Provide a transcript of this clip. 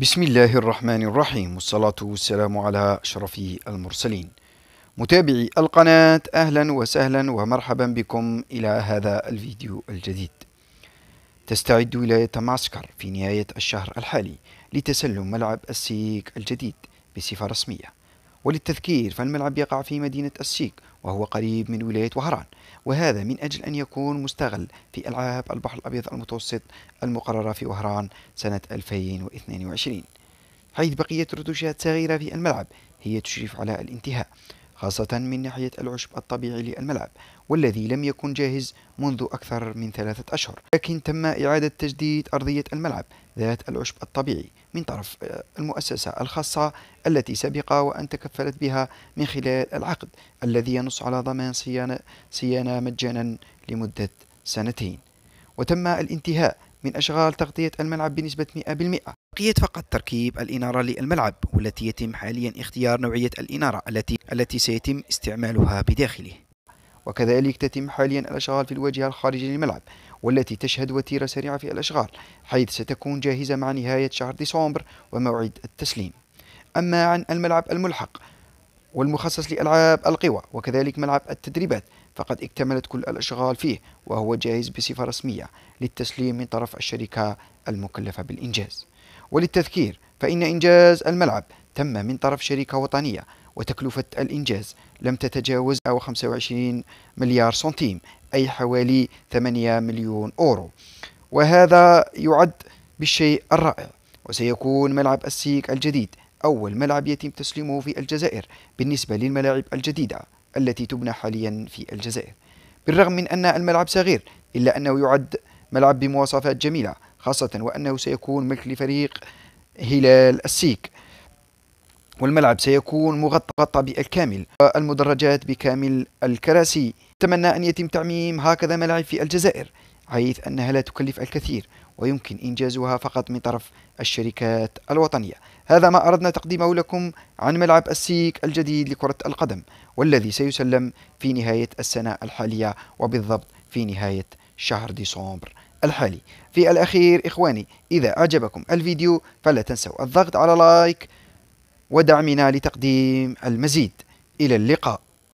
بسم الله الرحمن الرحيم والصلاة والسلام على أشرف المرسلين متابعي القناة أهلا وسهلا ومرحبا بكم إلى هذا الفيديو الجديد تستعد ولاية معسكر في نهاية الشهر الحالي لتسلم ملعب السيك الجديد بصفة رسمية وللتذكير فالملعب يقع في مدينة السيك وهو قريب من ولاية وهران وهذا من أجل أن يكون مستغل في ألعاب البحر الأبيض المتوسط المقررة في وهران سنة 2022 حيث بقية ردوشات صغيرة في الملعب هي تشرف على الانتهاء خاصة من ناحية العشب الطبيعي للملعب والذي لم يكن جاهز منذ أكثر من ثلاثة أشهر لكن تم إعادة تجديد أرضية الملعب ذات العشب الطبيعي من طرف آه، المؤسسة الخاصة التي سبق وأن تكفلت بها من خلال العقد الذي ينص على ضمان صيانة, صيانة مجانا لمدة سنتين وتم الانتهاء من أشغال تغطية الملعب بنسبة 100% بقيت فقط تركيب الإنارة للملعب والتي يتم حاليا اختيار نوعية الإنارة التي التي سيتم استعمالها بداخله وكذلك تتم حاليا الأشغال في الواجهة الخارجية للملعب والتي تشهد وتيرة سريعة في الأشغال حيث ستكون جاهزة مع نهاية شهر ديسمبر وموعد التسليم أما عن الملعب الملحق والمخصص لألعاب القوى وكذلك ملعب التدريبات فقد اكتملت كل الأشغال فيه وهو جاهز بصفة رسمية للتسليم من طرف الشركة المكلفة بالإنجاز وللتذكير فإن إنجاز الملعب تم من طرف شركة وطنية وتكلفة الإنجاز لم تتجاوز أو 25 مليار سنتيم أي حوالي 8 مليون أورو وهذا يعد بالشيء الرائع وسيكون ملعب السيك الجديد أول ملعب يتم تسليمه في الجزائر بالنسبة للملاعب الجديدة التي تبنى حاليا في الجزائر بالرغم من أن الملعب صغير إلا أنه يعد ملعب بمواصفات جميلة خاصة وأنه سيكون ملك لفريق هلال السيك والملعب سيكون مغطى بالكامل والمدرجات بكامل الكراسي أتمنى أن يتم تعميم هكذا ملاعب في الجزائر حيث أنها لا تكلف الكثير ويمكن إنجازها فقط من طرف الشركات الوطنية هذا ما أردنا تقديمه لكم عن ملعب السيك الجديد لكرة القدم والذي سيسلم في نهاية السنة الحالية وبالضبط في نهاية شهر ديسمبر الحالي في الأخير إخواني إذا أعجبكم الفيديو فلا تنسوا الضغط على لايك ودعمنا لتقديم المزيد إلى اللقاء